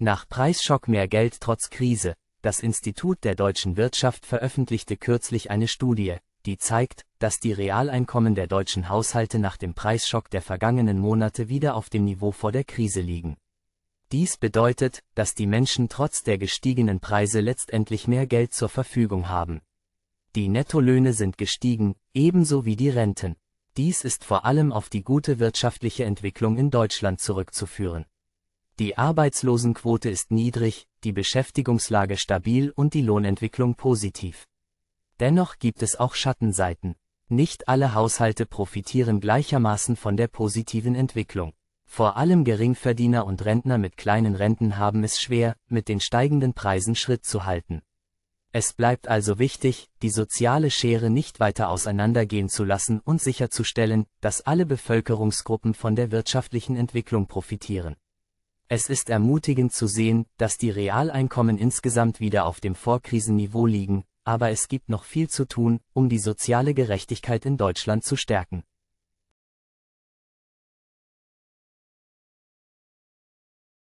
Nach Preisschock mehr Geld trotz Krise. Das Institut der deutschen Wirtschaft veröffentlichte kürzlich eine Studie, die zeigt, dass die Realeinkommen der deutschen Haushalte nach dem Preisschock der vergangenen Monate wieder auf dem Niveau vor der Krise liegen. Dies bedeutet, dass die Menschen trotz der gestiegenen Preise letztendlich mehr Geld zur Verfügung haben. Die Nettolöhne sind gestiegen, ebenso wie die Renten. Dies ist vor allem auf die gute wirtschaftliche Entwicklung in Deutschland zurückzuführen. Die Arbeitslosenquote ist niedrig, die Beschäftigungslage stabil und die Lohnentwicklung positiv. Dennoch gibt es auch Schattenseiten. Nicht alle Haushalte profitieren gleichermaßen von der positiven Entwicklung. Vor allem Geringverdiener und Rentner mit kleinen Renten haben es schwer, mit den steigenden Preisen Schritt zu halten. Es bleibt also wichtig, die soziale Schere nicht weiter auseinandergehen zu lassen und sicherzustellen, dass alle Bevölkerungsgruppen von der wirtschaftlichen Entwicklung profitieren. Es ist ermutigend zu sehen, dass die Realeinkommen insgesamt wieder auf dem Vorkrisenniveau liegen, aber es gibt noch viel zu tun, um die soziale Gerechtigkeit in Deutschland zu stärken.